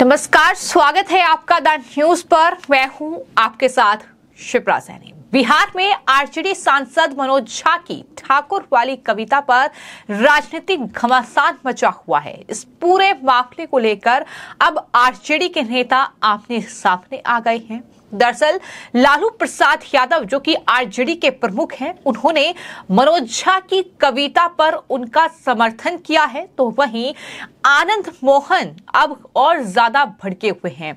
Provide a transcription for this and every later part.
नमस्कार स्वागत है आपका द न्यूज पर मैं हूं आपके साथ शिप्रा सैनी बिहार में आरजेडी सांसद मनोज झा की ठाकुर वाली कविता पर राजनीतिक घमासान मचा हुआ है इस पूरे मामले को लेकर अब आरजेडी के नेता आपने सामने आ गए हैं दरअसल लालू प्रसाद यादव जो कि आरजेडी के प्रमुख हैं उन्होंने मनोज झा की कविता पर उनका समर्थन किया है तो वहीं आनंद मोहन अब और ज्यादा भड़के हुए हैं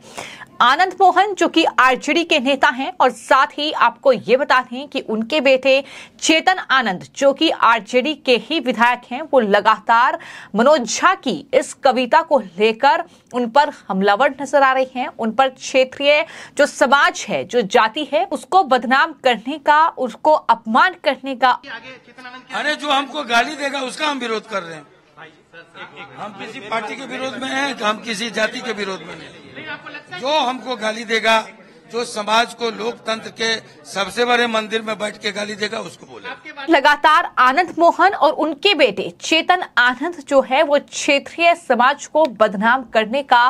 आनंद मोहन जो कि आरजेडी के नेता हैं और साथ ही आपको ये बता दें कि उनके बेटे चेतन आनंद जो कि आरजेडी के ही विधायक हैं वो लगातार मनोज झा की इस कविता को लेकर उन पर हमलावर नजर आ रहे हैं उन पर क्षेत्रीय जो समाज समाज है जो जाति है उसको बदनाम करने का उसको अपमान करने का अरे जो हमको गाली देगा उसका हम विरोध कर रहे हैं हम किसी पार्टी के विरोध में हैं हम किसी जाति के विरोध में हैं जो हमको गाली देगा जो समाज को लोकतंत्र के सबसे बड़े मंदिर में बैठ के गाली देगा उसको बोले लगातार आनंद मोहन और उनके बेटे चेतन आनंद जो है वो क्षेत्रीय समाज को बदनाम करने का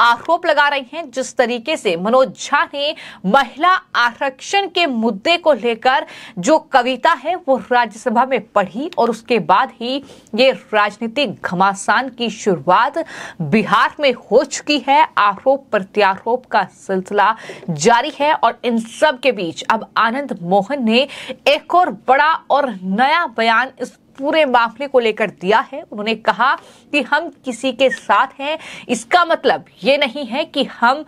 आरोप लगा रहे हैं जिस तरीके से मनोज झा ने महिला आरक्षण के मुद्दे को लेकर जो कविता है वो राज्यसभा में पढ़ी और उसके बाद ही ये राजनीतिक घमासान की शुरुआत बिहार में हो चुकी है आरोप प्रत्यारोप का सिलसिला जारी है और इन सब के बीच अब आनंद मोहन ने एक और बड़ा और नया बयान इस पूरे मामले को लेकर दिया है उन्होंने कहा कि हम किसी के साथ हैं इसका मतलब ये नहीं है कि हम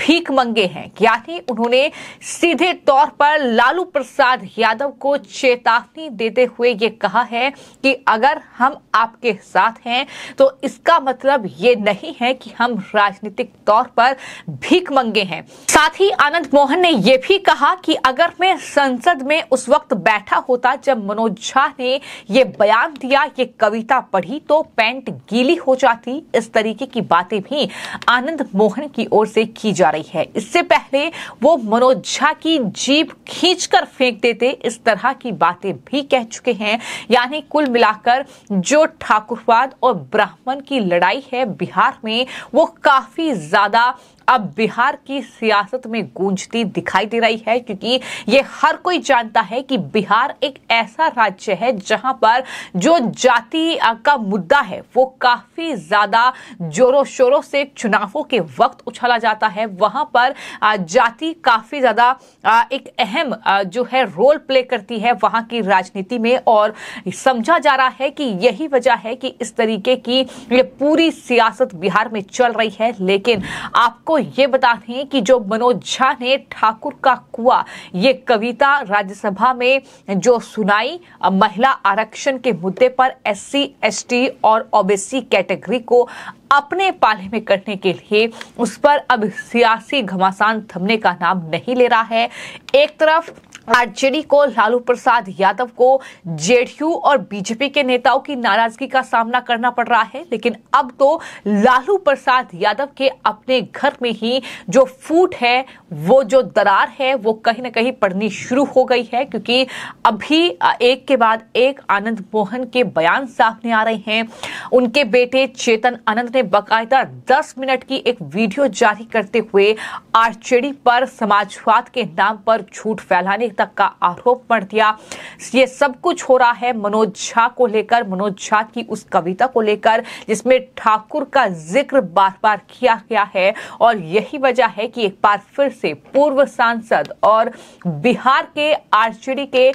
भीख मंगे हैं यानी उन्होंने सीधे तौर पर लालू प्रसाद यादव को चेतावनी देते हुए ये कहा है कि अगर हम आपके साथ हैं तो इसका मतलब ये नहीं है कि हम राजनीतिक तौर पर भीख मंगे हैं साथ ही आनंद मोहन ने यह भी कहा कि अगर मैं संसद में उस वक्त बैठा होता जब मनोज झा ने यह बयान दिया ये कविता पढ़ी तो पैंट गीली हो जाती इस तरीके की बातें भी आनंद मोहन की ओर से की जा रही है इससे पहले वो मनोज झा की जीप खींचकर फेंक देते इस तरह की बातें भी कह चुके हैं यानी कुल मिलाकर जो ठाकुरवाद और ब्राह्मण की लड़ाई है बिहार में वो काफी ज्यादा अब बिहार की सियासत में गूंजती दिखाई दे रही है क्योंकि ये हर कोई जानता है कि बिहार एक ऐसा राज्य है जहां पर जो जाति का मुद्दा है वो काफी ज्यादा जोरों शोरों से चुनावों के वक्त उछाला जाता है वहां पर जाति काफी ज्यादा एक अहम जो है रोल प्ले करती है वहां की राजनीति में और समझा जा रहा है कि यही वजह है कि इस तरीके की ये पूरी सियासत बिहार में चल रही है लेकिन आपको आपको ये बता दें कि जो मनोज झा ने ठाकुर का कुआ ये कविता राज्यसभा में जो सुनाई महिला आरक्षण के मुद्दे पर एससी सी और ओबीसी कैटेगरी को अपने पाले में करने के लिए उस पर अब सियासी घमासान थमने का नाम नहीं ले रहा है एक तरफ आरजेडी को लालू प्रसाद यादव को जेडीयू और बीजेपी के नेताओं की नाराजगी का सामना करना पड़ रहा है लेकिन अब तो लालू प्रसाद यादव के अपने घर में ही जो फूट है वो जो दरार है वो कहीं ना कहीं पड़नी शुरू हो गई है क्योंकि अभी एक के बाद एक आनंद मोहन के बयान सामने आ रहे हैं उनके बेटे चेतन आनंद ने बाकायदा दस मिनट की एक वीडियो जारी करते हुए आरजेडी पर समाजवाद के नाम पर झूठ फैलाने तक का आरोप पड़ दिया ये सब कुछ हो रहा है मनोज झा को लेकर मनोज झा की उस कविता को लेकर जिसमें ठाकुर का जिक्र बार बार किया गया है और यही वजह है कि एक बार फिर से पूर्व सांसद और बिहार के आरजेडी के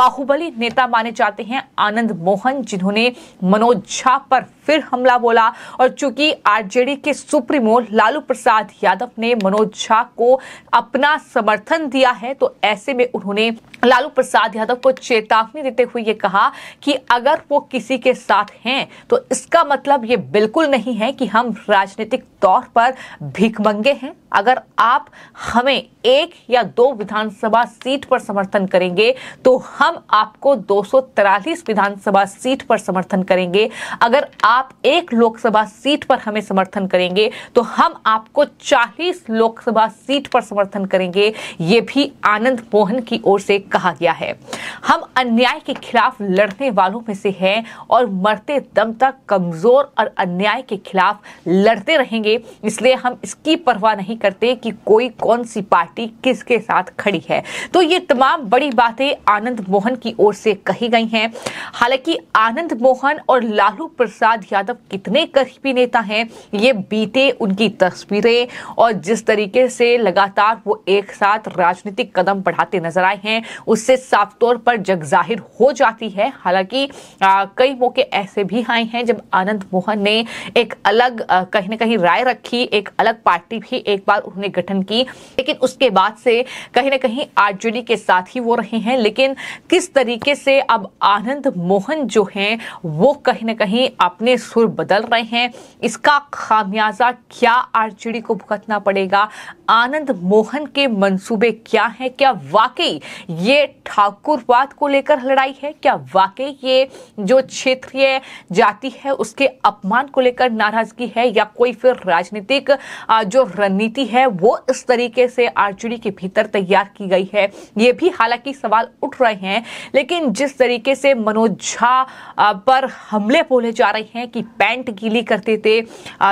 बाहुबली नेता माने जाते हैं आनंद मोहन जिन्होंने मनोज झा पर फिर हमला बोला और चूंकि आरजेडी के सुप्रीमो लालू प्रसाद यादव ने मनोज झा को अपना समर्थन दिया है तो ऐसे में उन्होंने लालू प्रसाद यादव को चेतावनी देते हुए ये कहा कि अगर वो किसी के साथ हैं तो इसका मतलब ये बिल्कुल नहीं है कि हम राजनीतिक तौर पर भीखमंगे हैं अगर आप हमें एक या दो विधानसभा सीट पर समर्थन करेंगे तो हम आपको दो विधानसभा सीट पर समर्थन करेंगे अगर आप आप एक लोकसभा सीट पर हमें समर्थन करेंगे तो हम आपको 40 लोकसभा सीट पर समर्थन करेंगे ये भी आनंद मोहन की ओर से कहा गया है हम अन्याय के खिलाफ लड़ने वालों में से हैं और मरते दम तक कमजोर और अन्याय के खिलाफ लड़ते रहेंगे इसलिए हम इसकी परवाह नहीं करते कि कोई कौन सी पार्टी किसके साथ खड़ी है तो ये तमाम बड़ी बातें आनंद मोहन की ओर से कही गई हैं हालांकि आनंद मोहन और लालू प्रसाद यादव कितने करीबी नेता हैं ये बीते उनकी तस्वीरें और जिस तरीके से लगातार वो एक साथ राजनीतिक कदम बढ़ाते नजर आए हैं उससे साफ तौर पर जग जाहिर हो जाती है हालांकि कई मौके ऐसे भी आए हैं जब आनंद मोहन ने एक अलग कहीं ना कहीं राय रखी एक अलग पार्टी भी एक बार उन्होंने गठन की लेकिन उसके बाद से कहीं ना कहीं आरजेडी के साथ ही वो रहे हैं लेकिन किस तरीके से अब आनंद मोहन जो हैं वो कहीं ना कहीं अपने सुर बदल रहे हैं इसका खामियाजा क्या आरजेडी को भुगतना पड़ेगा आनंद मोहन के मंसूबे क्या हैं क्या वाकई ये ठाकुरवाद को लेकर लड़ाई है क्या वाकई ये जो क्षेत्रीय जाति है उसके अपमान को लेकर नाराजगी है या कोई फिर राजनीतिक जो रणनीति है वो इस तरीके से आरजेडी के भीतर तैयार की गई है ये भी हालांकि सवाल उठ रहे हैं लेकिन जिस तरीके से मनोज झा पर हमले बोले जा रहे हैं हैं कि पैंट गीली करते थे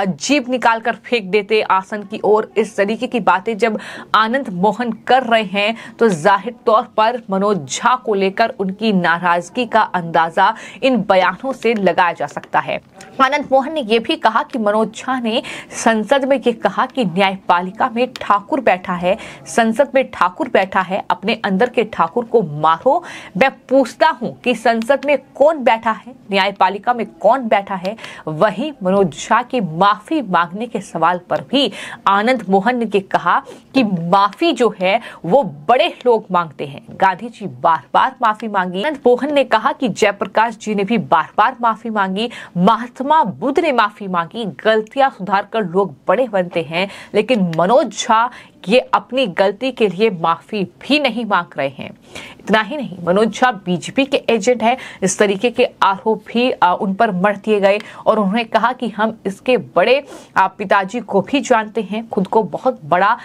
जीप निकाल कर फेंक देते आसन की ओर इस तरीके की बातें जब आनंद मोहन कर रहे हैं तो जाहिर तौर पर मनोज झा को लेकर उनकी नाराजगी का अंदाजा इन बयानों से लगाया जा सकता है आनंद मोहन ने यह भी कहा कि मनोज झा ने संसद में यह कहा कि न्यायपालिका में ठाकुर बैठा है संसद में ठाकुर बैठा है अपने अंदर के ठाकुर को मारो मैं पूछता हूं कि संसद में कौन बैठा है न्यायपालिका में कौन बैठा है वहीं मनोज झा के माफी मांगने के सवाल पर भी आनंद मोहन ने कहा कि माफी जो है वो बड़े लोग मांगते हैं गांधी जी बार बार माफी मांगी आनंद मोहन ने कहा कि जयप्रकाश जी ने भी बार बार माफी मांगी महात्मा बुद्ध ने माफी मांगी गलतियां सुधार कर लोग बड़े बनते हैं लेकिन मनोज झा ये अपनी गलती के लिए माफी भी नहीं मांग रहे हैं इतना ही नहीं मनोज झा बीजेपी के एजेंट हैं इस तरीके के आरोप भी उन पर मर दिए गए और उन्होंने कहा कि हम इसके बड़े पिताजी को भी जानते हैं खुद को बहुत बड़ा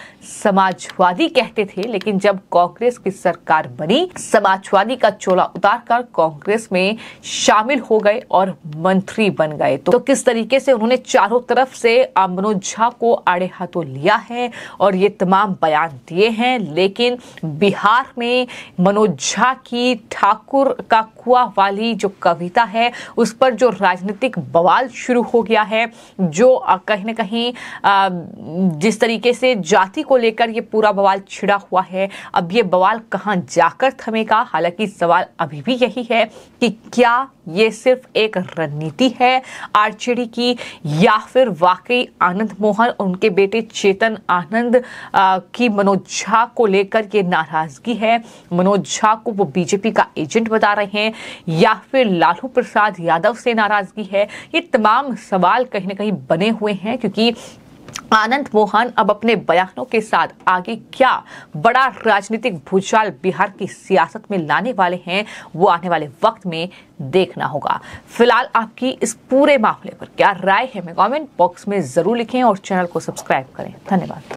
समाजवादी कहते थे लेकिन जब कांग्रेस की सरकार बनी समाजवादी का चोला उतार कर कांग्रेस में शामिल हो गए और मंत्री बन गए तो, तो किस तरीके से उन्होंने चारों तरफ से मनोज झा को आड़े हाथों लिया है और ये तमाम तमाम बयान दिए हैं लेकिन बिहार में मनोज झा की ठाकुर का कुआ वाली जो कविता है उस पर जो राजनीतिक बवाल शुरू हो गया है जो कहीं ना कहीं जिस तरीके से जाति को लेकर ये पूरा बवाल छिड़ा हुआ है अब ये बवाल कहाँ जाकर थमेगा हालांकि सवाल अभी भी यही है कि क्या ये सिर्फ एक रणनीति है आर्चरी की या फिर वाकई आनंद मोहन उनके बेटे चेतन आनंद की मनोज झा को लेकर ये नाराजगी है मनोज झा को वो बीजेपी का एजेंट बता रहे हैं या फिर लालू प्रसाद यादव से नाराजगी है ये तमाम सवाल कहीं ना कहीं बने हुए हैं क्योंकि आनंद मोहन अब अपने बयानों के साथ आगे क्या बड़ा राजनीतिक भूचाल बिहार की सियासत में लाने वाले हैं वो आने वाले वक्त में देखना होगा फिलहाल आपकी इस पूरे मामले पर क्या राय है मैं कमेंट बॉक्स में जरूर लिखें और चैनल को सब्सक्राइब करें धन्यवाद